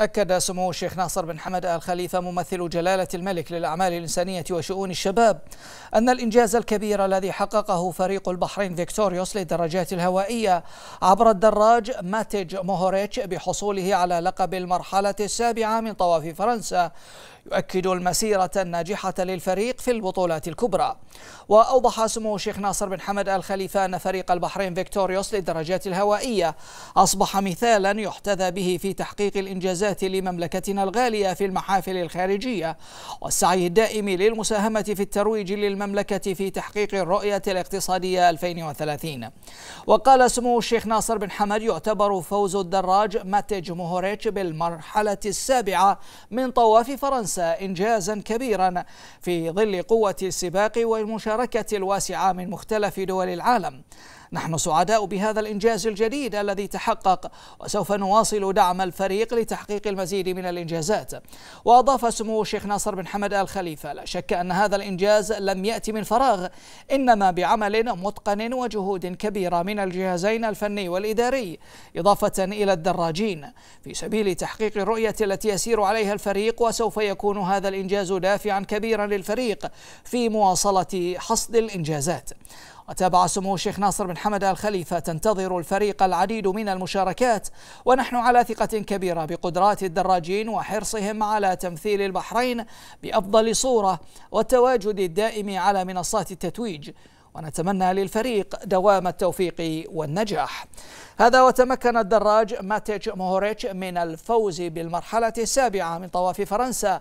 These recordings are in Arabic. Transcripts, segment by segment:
أكد سمو الشيخ ناصر بن حمد آل خليفة ممثل جلالة الملك للأعمال الإنسانية وشؤون الشباب أن الإنجاز الكبير الذي حققه فريق البحرين فيكتوريوس للدراجات الهوائية عبر الدراج ماتج موهوريتش بحصوله على لقب المرحلة السابعة من طواف فرنسا يؤكد المسيرة الناجحة للفريق في البطولات الكبرى وأوضح سمو الشيخ ناصر بن حمد آل خليفة أن فريق البحرين فيكتوريوس للدراجات الهوائية أصبح مثالا يحتذى به في تحقيق الإنجازات العودات لمملكتنا الغالية في المحافل الخارجية والسعي الدائم للمساهمة في الترويج للمملكة في تحقيق الرؤية الاقتصادية 2030 وقال سمو الشيخ ناصر بن حمد يعتبر فوز الدراج ماتيج مهوريتش بالمرحلة السابعة من طواف فرنسا إنجازا كبيرا في ظل قوة السباق والمشاركة الواسعة من مختلف دول العالم نحن سعداء بهذا الإنجاز الجديد الذي تحقق وسوف نواصل دعم الفريق لتحقيق المزيد من الإنجازات وأضاف سمو الشيخ ناصر بن حمد آل خليفة لا شك أن هذا الإنجاز لم يأتي من فراغ إنما بعمل متقن وجهود كبيرة من الجهازين الفني والإداري إضافة إلى الدراجين في سبيل تحقيق الرؤية التي يسير عليها الفريق وسوف يكون هذا الإنجاز دافعا كبيرا للفريق في مواصلة حصد الإنجازات وتابع سمو الشيخ ناصر بن حمد آل خليفة تنتظر الفريق العديد من المشاركات ونحن على ثقة كبيرة بقدرات الدراجين وحرصهم على تمثيل البحرين بأفضل صورة والتواجد الدائم على منصات التتويج ونتمنى للفريق دوام التوفيق والنجاح هذا وتمكن الدراج ماتيتش موهوريتش من الفوز بالمرحلة السابعة من طواف فرنسا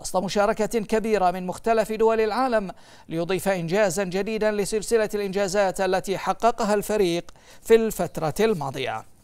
وسط مشاركة كبيرة من مختلف دول العالم ليضيف إنجازا جديدا لسلسلة الإنجازات التي حققها الفريق في الفترة الماضية